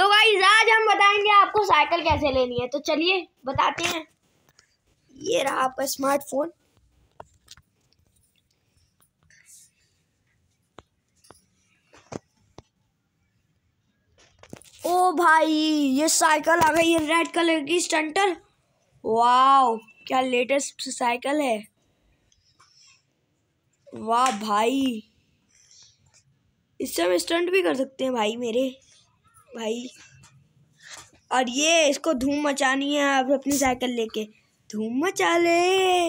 तो भाई आज हम बताएंगे आपको साइकिल कैसे लेनी है तो चलिए बताते हैं ये रहा आपका स्मार्टफोन ओ भाई ये साइकिल आ गई है रेड कलर की स्टंटर वाओ क्या लेटेस्ट साइकिल है वाह भाई इससे हम स्टंट भी कर सकते हैं भाई मेरे भाई और ये इसको धूम मचानी है अब अपनी साइकिल लेके धूम मचा ले